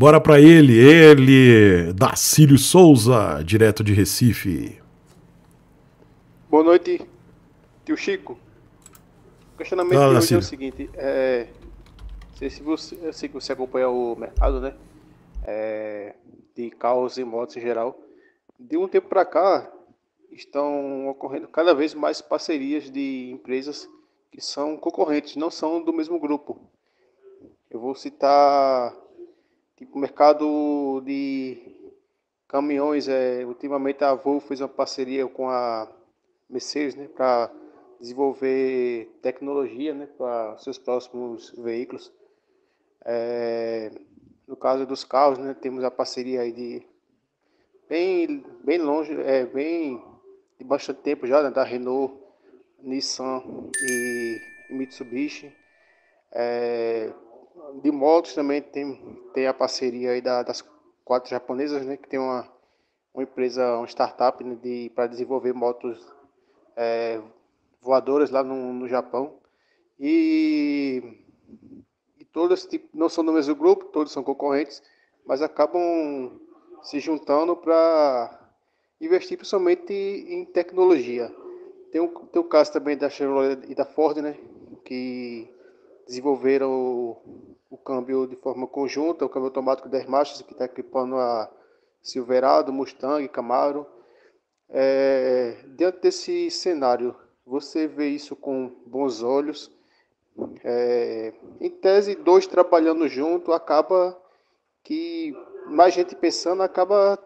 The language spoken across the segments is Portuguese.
Bora para ele, ele, Dacílio Souza, direto de Recife. Boa noite, tio Chico. O questionamento ah, de hoje é o seguinte, é, não sei se você, eu sei que você acompanha o mercado, né, é, de carros e motos em geral. De um tempo para cá, estão ocorrendo cada vez mais parcerias de empresas que são concorrentes, não são do mesmo grupo. Eu vou citar Tipo, mercado de caminhões, é, ultimamente a Volvo fez uma parceria com a Mercedes, né, para desenvolver tecnologia, né, para seus próximos veículos. É, no caso dos carros, né, temos a parceria aí de bem, bem longe, é bem de bastante tempo já, né, da Renault, Nissan e, Mitsubishi. É, de motos também tem, tem a parceria aí da, das quatro japonesas, né? Que tem uma, uma empresa, uma startup né, de, para desenvolver motos é, voadoras lá no, no Japão. E, e todas tipo, não são do mesmo grupo, todos são concorrentes, mas acabam se juntando para investir principalmente em tecnologia. Tem o, tem o caso também da Chevrolet e da Ford, né? Que desenvolveram o câmbio de forma conjunta, o câmbio automático 10 marchas, que está equipando a Silverado, Mustang, Camaro. É, diante desse cenário, você vê isso com bons olhos. É, em tese, dois trabalhando junto, acaba que mais gente pensando acaba,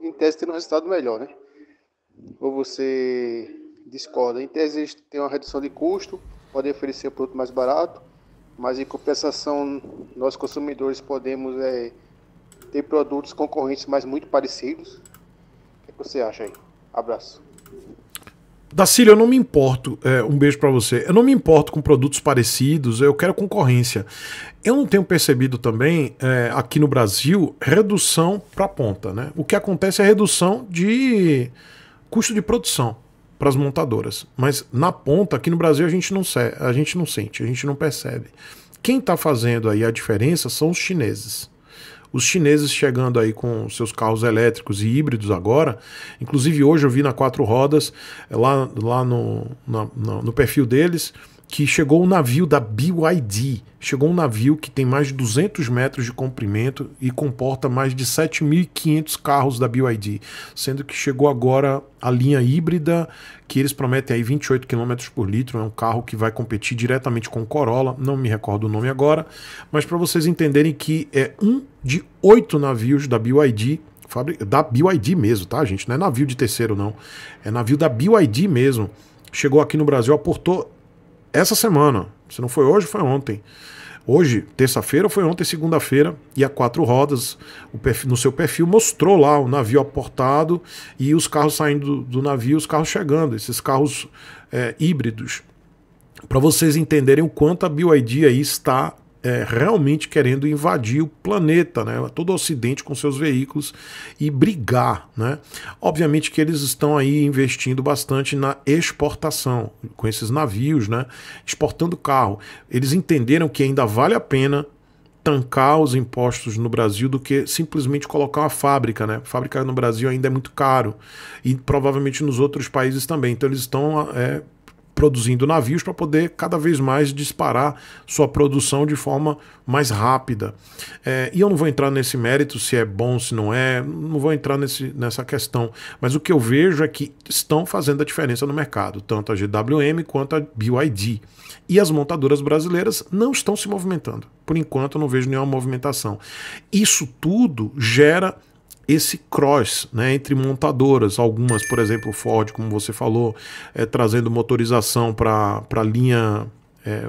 em tese, tendo um resultado melhor, né? Ou você discorda? Em tese, tem uma redução de custo, pode oferecer o produto mais barato, mas em compensação nós consumidores podemos é, ter produtos concorrentes, mas muito parecidos. O que, é você acha aí? Abraço. Dacílio, eu não me importo. É, um beijo para você. Eu não me importo com produtos parecidos, eu quero concorrência. Eu não tenho percebido também, é, aqui no Brasil, redução para ponta. Né? O que acontece é redução de custo de produção para as montadoras. Mas na ponta, aqui no Brasil, a gente não, a gente não sente, a gente não percebe. Quem está fazendo aí a diferença são os chineses. Os chineses chegando aí com seus carros elétricos e híbridos agora. Inclusive, hoje eu vi na Quatro Rodas, eh, lá, lá no, na, no perfil deles, que chegou o navio da BYD. Chegou um navio que tem mais de 200 metros de comprimento e comporta mais de 7.500 carros da BYD, sendo que chegou agora a linha híbrida, que eles prometem aí 28 km por litro. É um carro que vai competir diretamente com o Corolla, não me recordo o nome agora, mas para vocês entenderem que é um de oito navios da BYD da BYD mesmo, tá, gente? Não é navio de terceiro, não. É navio da BYD mesmo. Chegou aqui no Brasil, aportou essa semana. Se não foi hoje, foi ontem. Hoje, terça-feira, foi ontem, segunda-feira, e a quatro rodas, perfil, no seu perfil, mostrou lá o navio aportado e os carros saindo do, navio, os carros chegando, esses carros é, híbridos. Para vocês entenderem o quanto a BioID aí está é, realmente querendo invadir o planeta, né? todo o Ocidente com seus veículos e brigar. Né? Obviamente que eles estão aí investindo bastante na exportação, com esses navios, né? exportando carro. Eles entenderam que ainda vale a pena tancar os impostos no Brasil do que simplesmente colocar uma fábrica, né? Fábrica no Brasil ainda é muito caro e provavelmente nos outros países também. Então eles estão é, produzindo navios para poder cada vez mais disparar sua produção de forma mais rápida. É, e eu não vou entrar nesse mérito se é bom, se não é, não vou entrar nesse, nessa questão. Mas o que eu vejo é que estão fazendo a diferença no mercado, tanto a GWM quanto a BYD. E as montadoras brasileiras não estão se movimentando. Por enquanto, eu não vejo nenhuma movimentação. Isso tudo gera esse cross né, entre montadoras, algumas, por exemplo, Ford, como você falou, é, trazendo motorização para a linha. É,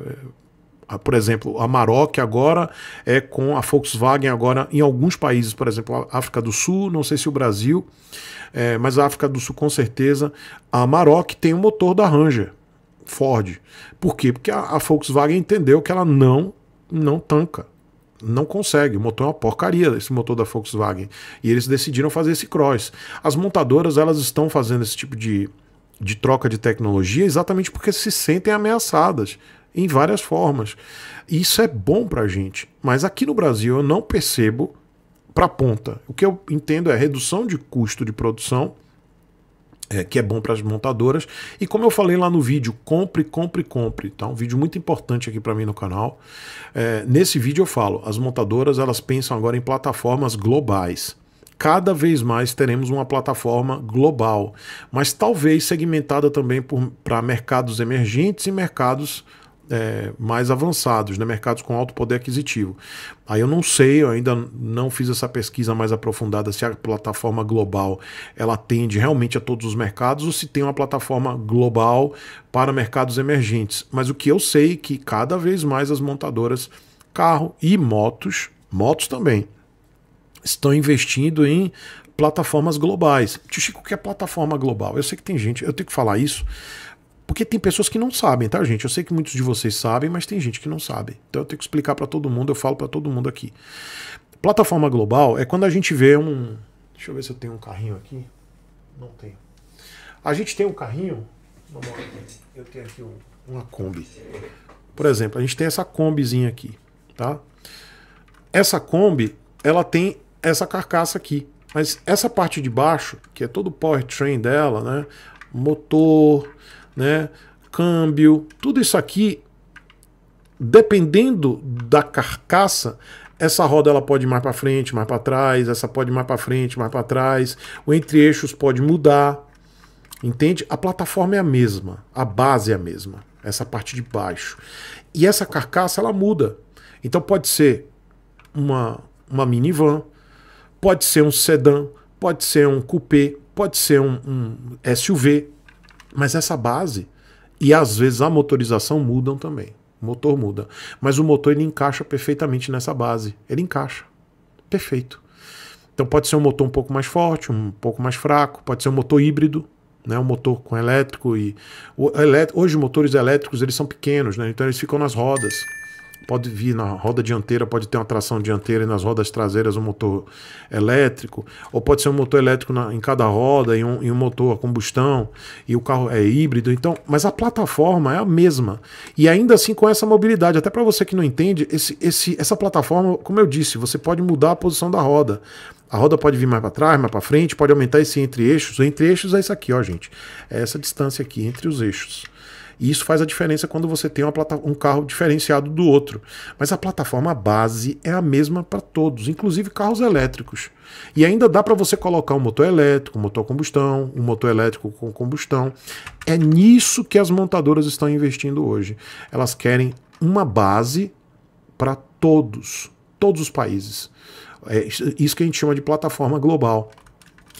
por exemplo, a Maroc agora é com a Volkswagen agora em alguns países, por exemplo, a África do Sul, não sei se o Brasil, é, mas a África do Sul com certeza, a Maroc tem o motor da Ranger Ford. Por quê? Porque a, a Volkswagen entendeu que ela não não tanca, não consegue, o motor é uma porcaria, esse motor da Volkswagen. E eles decidiram fazer esse cross. As montadoras elas estão fazendo esse tipo de, de troca de tecnologia exatamente porque se sentem ameaçadas em várias formas. E isso é bom para a gente, mas aqui no Brasil eu não percebo para ponta. O que eu entendo é redução de custo de produção é, que é bom para as montadoras. E como eu falei lá no vídeo, compre, compre, compre. Tá? Um vídeo muito importante aqui para mim no canal. É, nesse vídeo eu falo, as montadoras elas pensam agora em plataformas globais. Cada vez mais teremos uma plataforma global, mas talvez segmentada também para mercados emergentes e mercados é, mais avançados, né? mercados com alto poder aquisitivo. Aí eu não sei, eu ainda não fiz essa pesquisa mais aprofundada se a plataforma global ela atende realmente a todos os mercados ou se tem uma plataforma global para mercados emergentes. Mas o que eu sei é que cada vez mais as montadoras carro e motos, motos também, estão investindo em plataformas globais. Tio Chico, o que é plataforma global? Eu sei que tem gente, eu tenho que falar isso, porque tem pessoas que não sabem, tá, gente? Eu sei que muitos de vocês sabem, mas tem gente que não sabe. Então eu tenho que explicar para todo mundo, eu falo para todo mundo aqui. Plataforma global é quando a gente vê um. Deixa eu ver se eu tenho um carrinho aqui. Não tenho. A gente tem um carrinho. Eu tenho aqui uma Kombi. Por exemplo, a gente tem essa Kombizinha aqui, tá? Essa Kombi, ela tem essa carcaça aqui. Mas essa parte de baixo, que é todo o powertrain dela, né? Motor, né? câmbio, tudo isso aqui, dependendo da carcaça, essa roda ela pode ir mais para frente, mais para trás, essa pode ir mais para frente, mais para trás, o entre-eixos pode mudar, entende? A plataforma é a mesma, a base é a mesma, essa parte de baixo. E essa carcaça ela muda. Então pode ser uma, uma minivan, pode ser um sedã, pode ser um coupé, pode ser um, um SUV, mas essa base e às vezes a motorização mudam também. O motor muda, mas o motor ele encaixa perfeitamente nessa base. Ele encaixa. Perfeito. Então pode ser um motor um pouco mais forte, um pouco mais fraco, pode ser um motor híbrido, né, um motor com elétrico e o elet... hoje motores elétricos eles são pequenos, né? Então eles ficam nas rodas pode vir na roda dianteira, pode ter uma tração dianteira e nas rodas traseiras um motor elétrico, ou pode ser um motor elétrico na, em cada roda e um, e um motor a combustão, e o carro é híbrido. Então, mas a plataforma é a mesma. E ainda assim com essa mobilidade, até para você que não entende, esse, esse, essa plataforma, como eu disse, você pode mudar a posição da roda. A roda pode vir mais para trás, mais para frente, pode aumentar esse entre eixos. O entre eixos é isso aqui, ó, gente. É essa distância aqui entre os eixos. E isso faz a diferença quando você tem um carro diferenciado do outro. Mas a plataforma base é a mesma para todos, inclusive carros elétricos. E ainda dá para você colocar um motor elétrico, um motor combustão, um motor elétrico com combustão. É nisso que as montadoras estão investindo hoje. Elas querem uma base para todos, todos os países. É isso que a gente chama de plataforma global.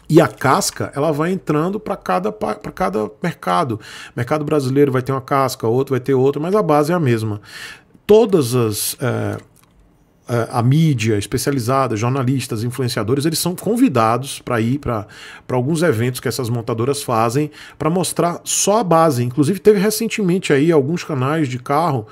E a casca, ela vai entrando para cada, cada mercado. Mercado brasileiro vai ter uma casca, outro vai ter outro, mas a base é a mesma. Todas as. É, a mídia especializada, jornalistas, influenciadores, eles são convidados para ir para alguns eventos que essas montadoras fazem para mostrar só a base. Inclusive, teve recentemente aí alguns canais de carro.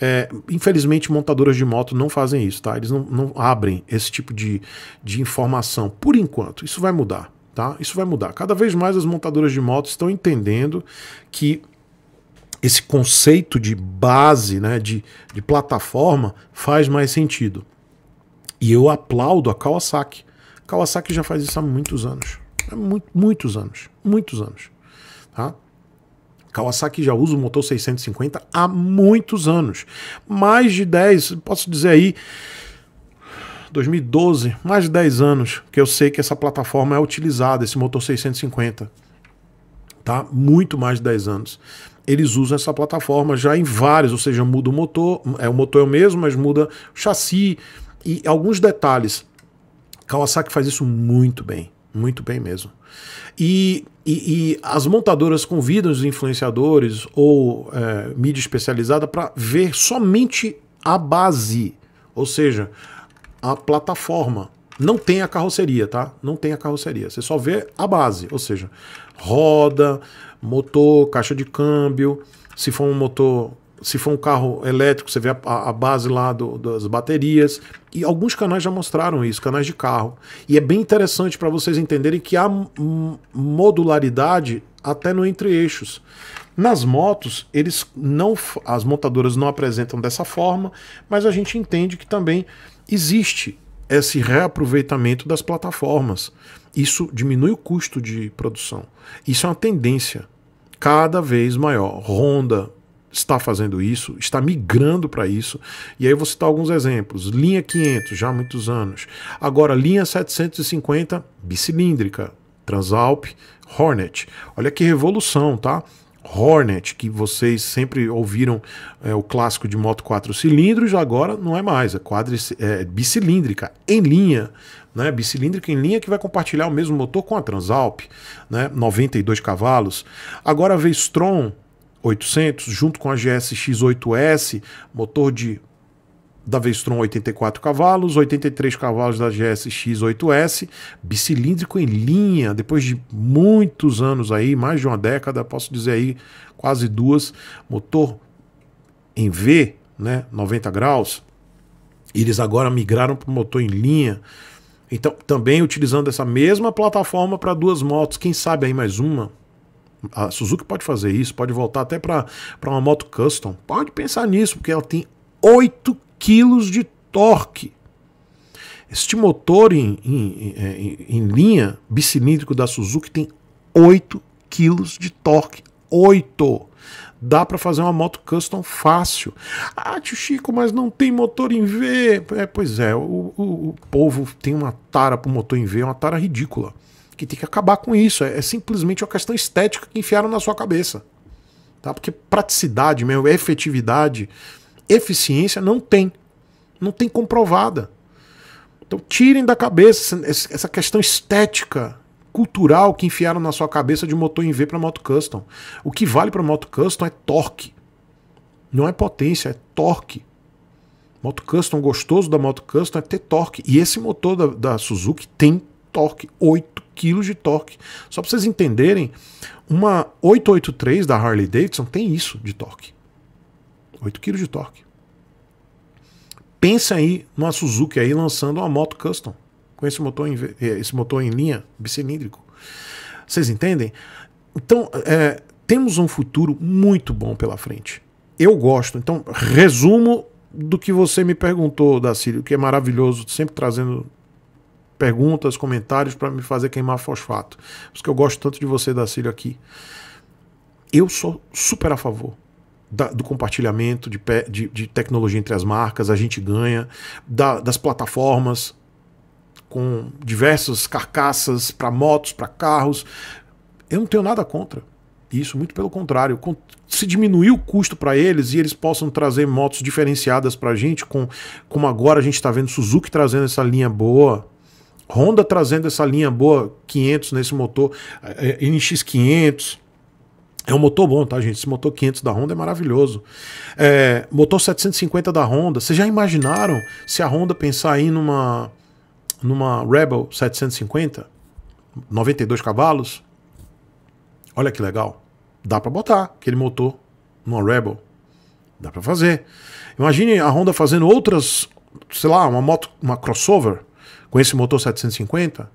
É, infelizmente, montadoras de moto não fazem isso, tá? Eles não, não abrem esse tipo de, de informação por enquanto. Isso vai mudar. Tá? Isso vai mudar. Cada vez mais as montadoras de motos estão entendendo que esse conceito de base, né, de, de plataforma, faz mais sentido. E eu aplaudo a Kawasaki. Kawasaki já faz isso há muitos anos. Há muito, muitos anos. Muitos anos. Tá? Kawasaki já usa o motor 650 há muitos anos. Mais de 10, posso dizer aí, 2012, mais de 10 anos que eu sei que essa plataforma é utilizada, esse motor 650. Tá? Muito mais de 10 anos. Eles usam essa plataforma já em vários, ou seja, muda o motor, é o motor é o mesmo, mas muda o chassi e alguns detalhes. Kawasaki faz isso muito bem, muito bem mesmo. E, e, e as montadoras convidam os influenciadores ou é, mídia especializada para ver somente a base, ou seja, a plataforma. Não tem a carroceria, tá? Não tem a carroceria. Você só vê a base, ou seja, roda, motor, caixa de câmbio. Se for um motor, se for um carro elétrico, você vê a, a base lá do, das baterias. E alguns canais já mostraram isso, canais de carro. E é bem interessante para vocês entenderem que há modularidade até no entre-eixos. Nas motos, eles não, as montadoras não apresentam dessa forma, mas a gente entende que também existe esse reaproveitamento das plataformas. Isso diminui o custo de produção. Isso é uma tendência cada vez maior. Honda está fazendo isso, está migrando para isso. E aí eu vou citar alguns exemplos. Linha 500, já há muitos anos. Agora, linha 750, bicilíndrica, Transalp, Hornet. Olha que revolução, tá? Hornet, que vocês sempre ouviram é, o clássico de moto quatro cilindros, agora não é mais, é, quadri, é bicilíndrica, em linha, né, bicilíndrica em linha que vai compartilhar o mesmo motor com a Transalp, né, 92 cavalos. Agora a Vestron 800 junto com a GSX 8S, motor de da Vestron 84 cavalos, 83 cavalos da GSX 8S, bicilíndrico em linha, depois de muitos anos aí, mais de uma década, posso dizer aí, quase duas, motor em V, né, 90 graus. Eles agora migraram para o motor em linha. Então, também utilizando essa mesma plataforma para duas motos, quem sabe aí mais uma, a Suzuki pode fazer isso, pode voltar até para uma moto custom. Pode pensar nisso, porque ela tem oito quilos de torque. Este motor em, em, em, em linha bicilíndrico da Suzuki tem 8 quilos de torque. 8! Dá para fazer uma moto custom fácil. Ah, tio Chico, mas não tem motor em V. É, pois é, o, o, o povo tem uma tara para motor em V, é uma tara ridícula. Que tem que acabar com isso. É, é simplesmente uma questão estética que enfiaram na sua cabeça. Tá? Porque praticidade mesmo, efetividade eficiência não tem. Não tem comprovada. Então tirem da cabeça essa questão estética, cultural que enfiaram na sua cabeça de motor em V para moto custom. O que vale para moto custom é torque. Não é potência, é torque. Moto custom, gostoso da moto custom é ter torque. E esse motor da, da Suzuki tem torque, 8 kg de torque. Só para vocês entenderem, uma 883 da Harley Davidson tem isso de torque. 8 kg de torque. Pensa aí numa Suzuki aí lançando uma moto custom com esse motor em, eh, esse motor em linha bicilíndrico. Vocês entendem? Então, é, temos um futuro muito bom pela frente. Eu gosto. Então, resumo do que você me perguntou, Dacílio, que é maravilhoso, sempre trazendo perguntas, comentários para me fazer queimar fosfato. porque isso que eu gosto tanto de você, Dacílio, aqui. Eu sou super a favor da, do compartilhamento de, de, de, tecnologia entre as marcas, a gente ganha, da, das plataformas com diversas carcaças para motos, para carros. Eu não tenho nada contra isso, muito pelo contrário. Se diminuir o custo para eles e eles possam trazer motos diferenciadas para a gente, com, como agora a gente está vendo Suzuki trazendo essa linha boa, Honda trazendo essa linha boa 500 nesse motor, é, é, NX500 é um motor bom, tá, gente? Esse motor 500 da Honda é maravilhoso. É, motor 750 da Honda. Vocês já imaginaram se a Honda pensar aí numa, numa Rebel 750? 92 cavalos? Olha que legal. Dá para botar aquele motor numa Rebel. Dá para fazer. Imagine a Honda fazendo outras, sei lá, uma moto, uma crossover com esse motor 750.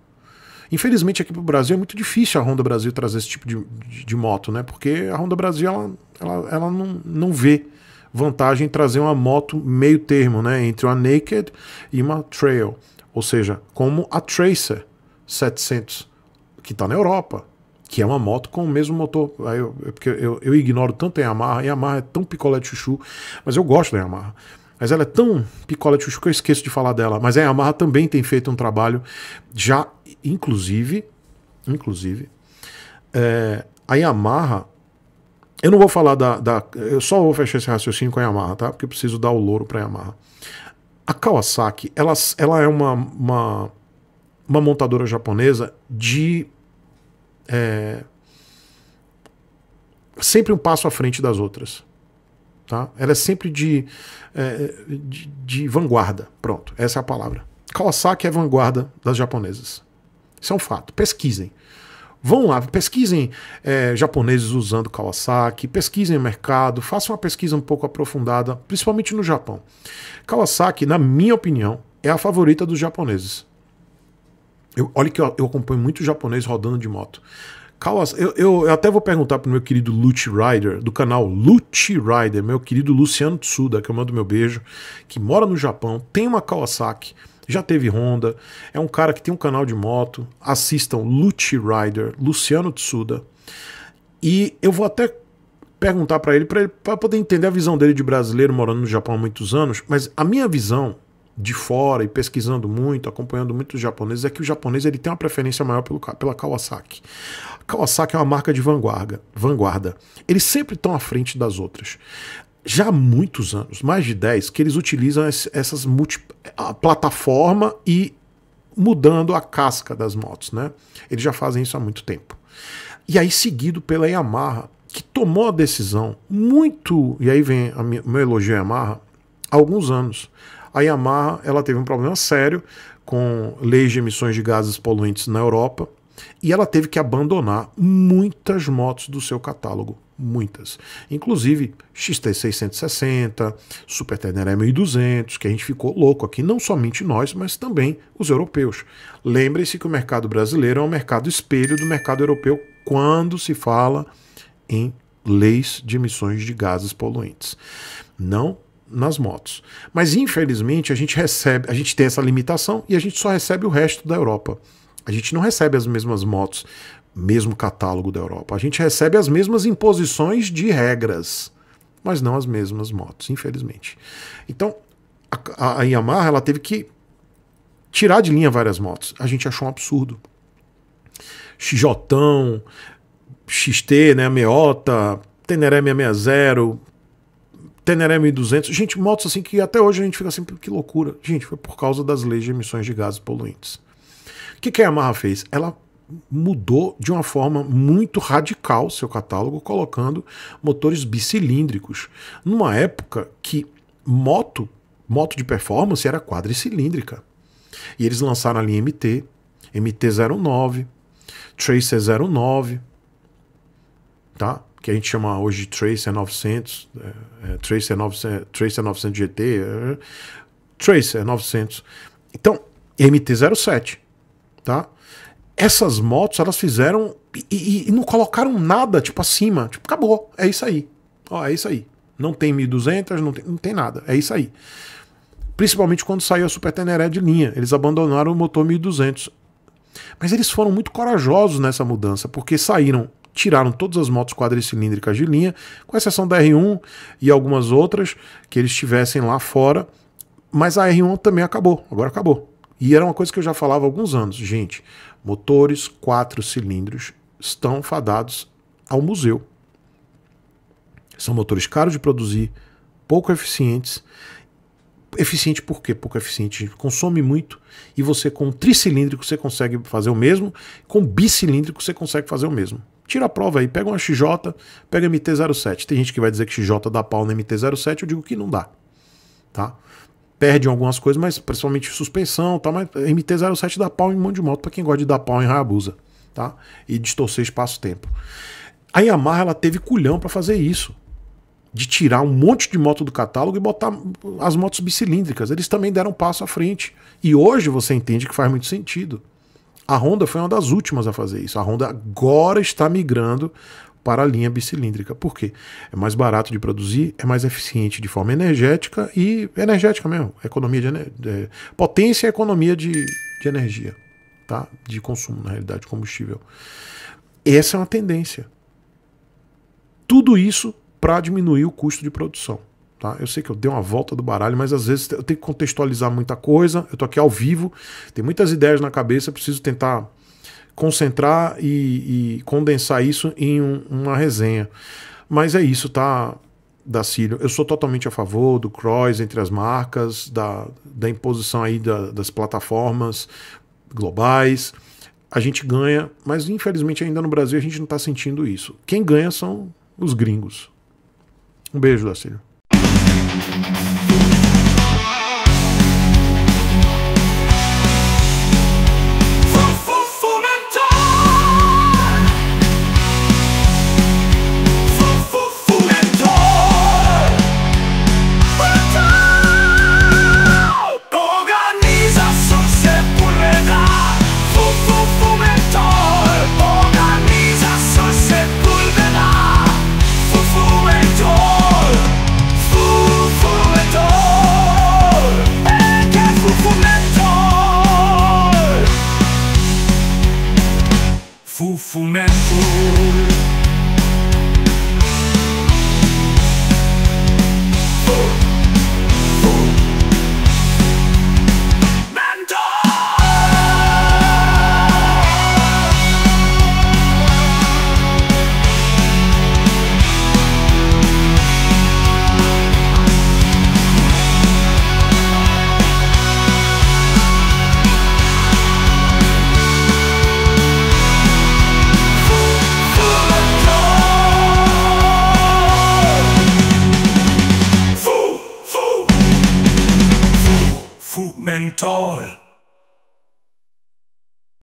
Infelizmente aqui para o Brasil é muito difícil a Honda Brasil trazer esse tipo de, de, de moto, né? Porque a Honda Brasil ela, ela, ela não, não vê vantagem em trazer uma moto meio termo, né? Entre uma Naked e uma Trail. Ou seja, como a Tracer 700, que está na Europa, que é uma moto com o mesmo motor. Aí eu, é porque eu, eu ignoro tanto a Yamaha, a Yamaha é tão picolé de chuchu, mas eu gosto da Yamaha. Mas ela é tão picolé de chuchu que eu esqueço de falar dela. Mas a Yamaha também tem feito um trabalho já Inclusive, inclusive, é, a Yamaha. Eu não vou falar da, da, Eu só vou fechar esse raciocínio com a Yamaha, tá? Porque eu preciso dar o louro para a Yamaha. A Kawasaki, ela, ela é uma, uma, uma montadora japonesa de. É, sempre um passo à frente das outras. Tá? Ela é sempre de, é, de, de vanguarda. Pronto, essa é a palavra. Kawasaki é vanguarda das japonesas. Isso é um fato. Pesquisem. Vão lá, pesquisem é, japoneses usando Kawasaki, pesquisem mercado, façam uma pesquisa um pouco aprofundada, principalmente no Japão. Kawasaki, na minha opinião, é a favorita dos japoneses. Eu, olha que eu, eu acompanho muito japonês rodando de moto. Kawasaki, eu, eu, eu, até vou perguntar pro meu querido Luchi Rider, do canal Luchi Rider, meu querido Luciano Tsuda, que eu mando meu beijo, que mora no Japão, tem uma Kawasaki já teve Honda, é um cara que tem um canal de moto. Assistam Lucci Rider, Luciano Tsuda. E eu vou até perguntar para ele, para poder entender a visão dele de brasileiro morando no Japão há muitos anos, mas a minha visão de fora e pesquisando muito, acompanhando muito os japoneses, é que o japonês ele tem uma preferência maior pelo, pela Kawasaki. A Kawasaki é uma marca de vanguarda. vanguarda. Eles sempre estão à frente das outras já há muitos anos, mais de 10, que eles utilizam essas multi, a plataforma e mudando a casca das motos, né? Eles já fazem isso há muito tempo. E aí seguido pela Yamaha, que tomou a decisão muito, e aí vem o meu elogio à Yamaha, há alguns anos. A Yamaha, ela teve um problema sério com leis de emissões de gases poluentes na Europa, e ela teve que abandonar muitas motos do seu catálogo muitas. Inclusive XT660, Super Tenere 1200, que a gente ficou louco aqui, não somente nós, mas também os europeus. Lembre-se que o mercado brasileiro é um mercado espelho do mercado europeu quando se fala em leis de emissões de gases poluentes. Não nas motos. Mas infelizmente a gente recebe, a gente tem essa limitação e a gente só recebe o resto da Europa. A gente não recebe as mesmas motos mesmo catálogo da Europa. A gente recebe as mesmas imposições de regras, mas não as mesmas motos, infelizmente. Então, a, a Yamaha ela teve que tirar de linha várias motos. A gente achou um absurdo. XJ, XT, né, Meota, Teneré 660, Teneré 1200. Gente, motos assim que até hoje a gente fica assim, que loucura. Gente, foi por causa das leis de emissões de gases poluentes. O que, que a Yamaha fez? Ela mudou de uma forma muito radical seu catálogo, colocando motores bicilíndricos, numa época que moto, moto de performance era quadricilíndrica. E eles lançaram a linha MT, MT-09, Tracer-09, tá? que a gente chama hoje de Tracer 900, é, é, Tracer, 900 Tracer 900 GT, é, Tracer 900. Então, MT-07, tá? essas motos elas fizeram e, e, e, não colocaram nada tipo acima, tipo acabou, é isso aí. Ó, é isso aí. Não tem 1200, não tem, não tem nada, é isso aí. Principalmente quando saiu a Super Teneré de linha, eles abandonaram o motor 1200. Mas eles foram muito corajosos nessa mudança, porque saíram, tiraram todas as motos quadricilíndricas de linha, com exceção da R1 e algumas outras que eles tivessem lá fora, mas a R1 também acabou, agora acabou. E era uma coisa que eu já falava há alguns anos. Gente, motores quatro cilindros estão fadados ao museu. São motores caros de produzir, pouco eficientes. Eficiente por quê? Pouco eficiente. Consome muito. E você com tricilíndrico você consegue fazer o mesmo. Com bicilíndrico você consegue fazer o mesmo. Tira a prova aí. Pega uma XJ, pega MT-07. Tem gente que vai dizer que XJ dá pau na MT-07. Eu digo que não dá. Tá? perdem algumas coisas, mas principalmente suspensão, tal, tá? Mas MT-07 dá pau em um monte de moto para quem gosta de dar pau em Hayabusa, tá? E distorcer espaço-tempo. A Yamaha ela teve culhão para fazer isso. De tirar um monte de moto do catálogo e botar as motos bicilíndricas. Eles também deram um passo à frente. E hoje você entende que faz muito sentido. A Honda foi uma das últimas a fazer isso. A Honda agora está migrando para a linha bicilíndrica. Por quê? É mais barato de produzir, é mais eficiente de forma energética e energética mesmo, economia de é, potência e economia de, de energia, tá? De consumo, na realidade, de combustível. Essa é uma tendência. Tudo isso para diminuir o custo de produção. Tá? Eu sei que eu dei uma volta do baralho, mas às vezes eu tenho que contextualizar muita coisa. Eu tô aqui ao vivo, tem muitas ideias na cabeça, preciso tentar concentrar e, e condensar isso em um, uma resenha. Mas é isso, tá, Dacílio? Eu sou totalmente a favor do cross entre as marcas, da, da imposição aí da, das plataformas globais. A gente ganha, mas infelizmente ainda no Brasil a gente não está sentindo isso. Quem ganha são os gringos. Um beijo, Dacílio.